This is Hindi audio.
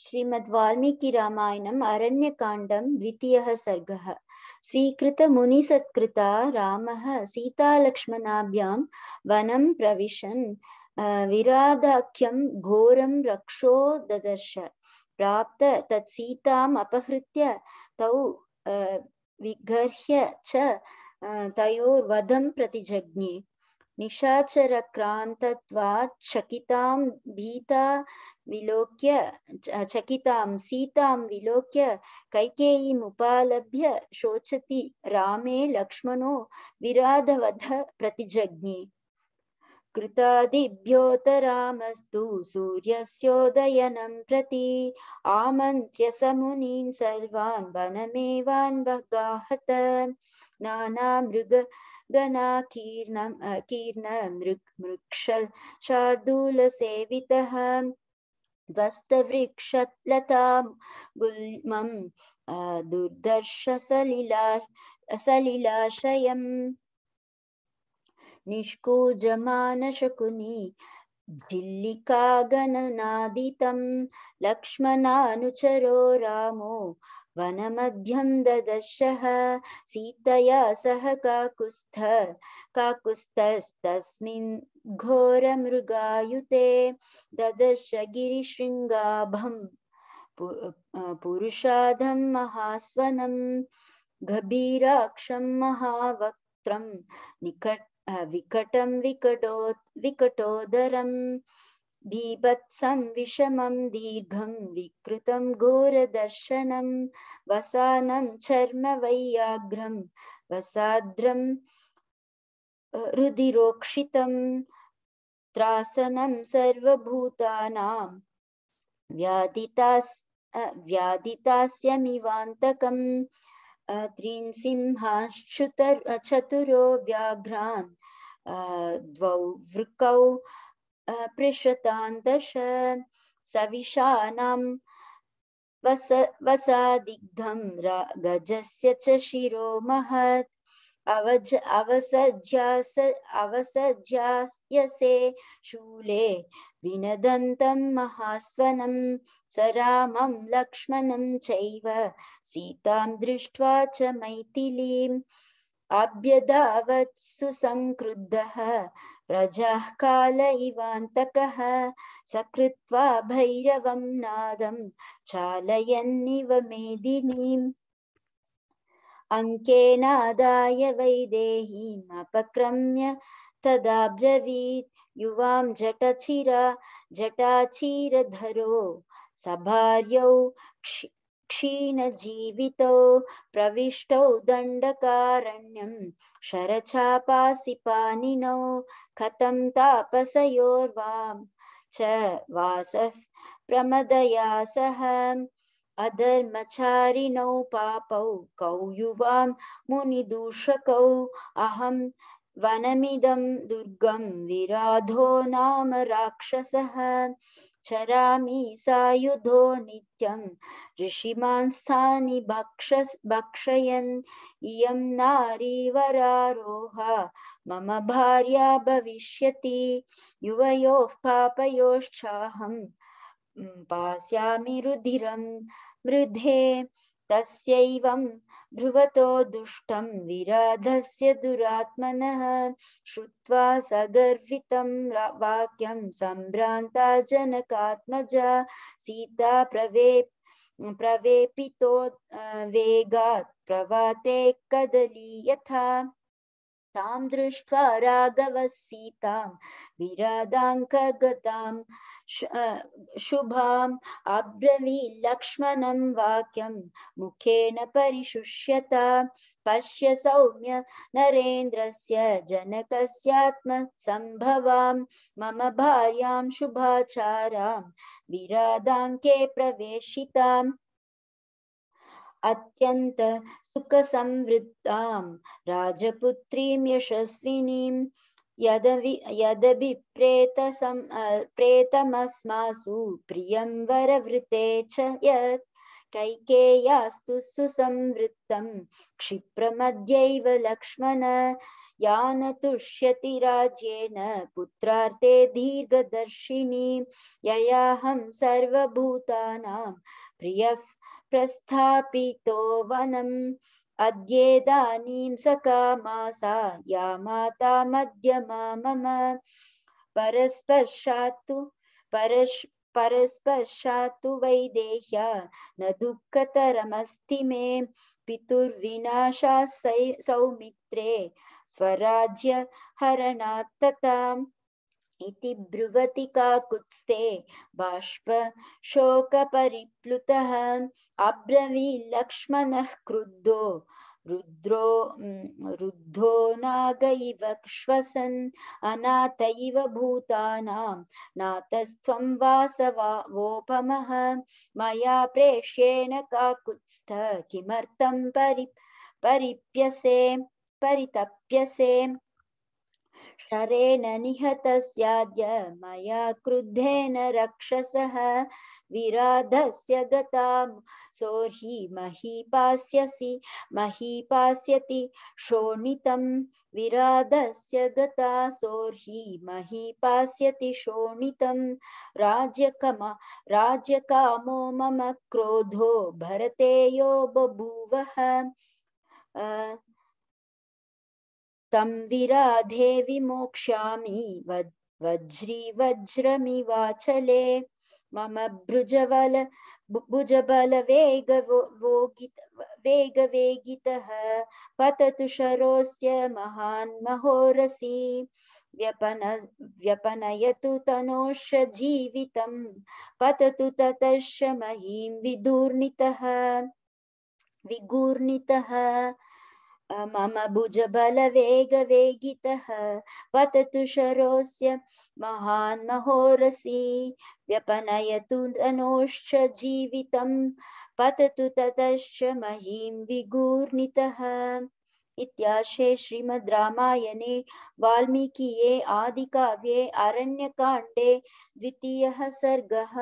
श्रीमद्वाल्मीकिरामायणम् अरण्यकाण्डं द्वितीयः सर्गः स्वीकृतमुनिसत्कृता रामः सीतालक्ष्मणाभ्यां वनं प्रविशन् विराधाख्यं घोरं रक्षो ददर्श प्राप्त तत्सीताम् अपहृत्य तौ विगर्ह्य च तयोर्वधं प्रतिजज्ञे निशाचरक्रान्तत्वाच्छकितां भीता विलोक्य चकितां सीतां विलोक्य कैकेयीमुपालभ्य शोचति रामे लक्ष्मणो विराधवध प्रतिजज्ञे कृतादिभ्योतरामस्तु सूर्यस्योदयनं प्रति आमन्त्र्यसमुनीन् सर्वान् वनमेवान् बगाहत नानामृग गणाकीर्णं कीर्णमृक् मृक्षल् शार्दूलसेवितः ध्वस्तवृक्षलतां गुल्मं दुर्दर्शसलिला सलिलाशयम् निष्कूजमानशकुनि जिल्लिकागणनादितं लक्ष्मणानुचरो रामो वनमध्यं ददर्शः सीतया सह काकुस्थ काकुस्तस्तस्मिन् घोरमृगायुते ददर्श गिरिशृङ्गाभम् पुरुषाधं महास्वनं गभीराक्षं महावक्त्रं निकट विकटं विकटो विकटोदरम् बीभत्सम विषमं दीर्घं विकृतं घोरदर्शनं वसानं चर्म वैयाघ्रं वसाद्रं रुधिरोक्षितं त्रासनं सर्वभूतानां चतुरो व्याघ्रान् द्वौ वृकौ पृषतां दश सविशानां वस वसादिग्धं गजस्य च शिरो महत् अवज अवसध्यास अवसध्यास्यसे शूले विनदन्तं महास्वनं सरामं रामं लक्ष्मणं चैव सीतां दृष्ट्वा च मैथिलीम् अभ्यधावत् सुसङ्क्रुद्धः प्रजाः काल इवान्तकः सकृत्वा भैरवं नादं चालयन्निव मेदिनीम् युवां जटचिरा जटाचीरधरो सभार्यौ क्षीणजीवितौ प्रविष्ट दण्डकारण्यं शरचापासी पानिनौ कथं तापसयोर्वां च वासः प्रमदया सह अधर्मचारिणौ पापौ कौ युवां मुनिदूषकौ अहं वनमिदं दुर्गं विराधो नाम राक्षसः चरामि सायुधो नित्यं ऋषिमांस्थानि भक्षस् भक्षयन् इयं नारी नारीवरारोहा मम भार्या भविष्यति युवयोः पापयोश्चाहं पास्यामि रुधिरं वृद्धे तस्यैवं भ्रुवतो दुष्टं विराधस्य दुरात्मनः श्रुत्वा सगर्वितं वाक्यं सम्भ्रान्ता जनकात्मजा सीता प्रवे प्रवेपितो वेगात् प्रवाते कदली यथा तां दृष्ट्वा राघवः सीतां विरादाङ्कगतां शुभाम् अब्रवील्लक्ष्मणं वाक्यं मुखेन परिशुष्यत पश्य सौम्य नरेन्द्रस्य जनकस्यात्मसम्भवां मम भार्यां शुभाचारां विरादाङ्के प्रवेशिताम् सुख संवृत्ता राजपुत्रीं यशस्विनीं यदि प्रेत प्रेतमस्मासु प्रियं वरवृते च यत् कैकेयास्तु सुसंवृत्तं क्षिप्रमद्यैव लक्ष्मण या न तुष्यति राज्येन पुत्रार्थे दीर्घदर्शिनी ययाहं सर्वभूतानां प्रियः प्रस्थापितो वनम् अद्येदानीं सकामासा या माता मध्यमा मम परस्पर्शात्तु परश् परस्पर्शात्तु वैदेह्या न दुःखतरमस्ति मे पितुर्विनाशा सौमित्रे स्वराज्य हरणात् तथा इति ब्रुवति काकुत्स्ते बाष्प शोकपरिप्लुतः अब्रवील्लक्ष्मणः क्रुद्धो रुद्रो रुद्धो नाग इव क्ष्वसन् अनाथ इव भूतानां नातस्त्वं वासवा वोपमः मया प्रेष्येण काकुत्स्थ किमर्थं परि परिप्यसे परितप्यसे शरेण निहत मया क्रुद्धेन रक्षसः विराधस्य गतां सोऽर्हि महीपास्यसि महीपास्यति शोणितं विराधस्य गता सोऽर्हि महीपास्यति शोणितं राज्यकम राज्यकामो मम क्रोधो भरतेयो बभूवः तम विराधे विमोक्षा वज्री वज्रमी वाचले मम भुजबल वेग वोगित वेग वेगवेगितः पततु शरोस्य महान् महोरसी व्यपन व्यपनयतु तनोश्च जीवितं पततु ततश्च महीं विदूर्णितः विगूर्णितः मम भुजबलवेगवेगितः पततु शरोऽस्य महान् महोरसी व्यपनयतु धनोश्च जीवितं पततु ततश्च महीं विगूर्णितः इत्याशे श्रीमद् रामायणे वाल्मीकिये आदिकाव्ये अरण्यकाण्डे द्वितीयः सर्गः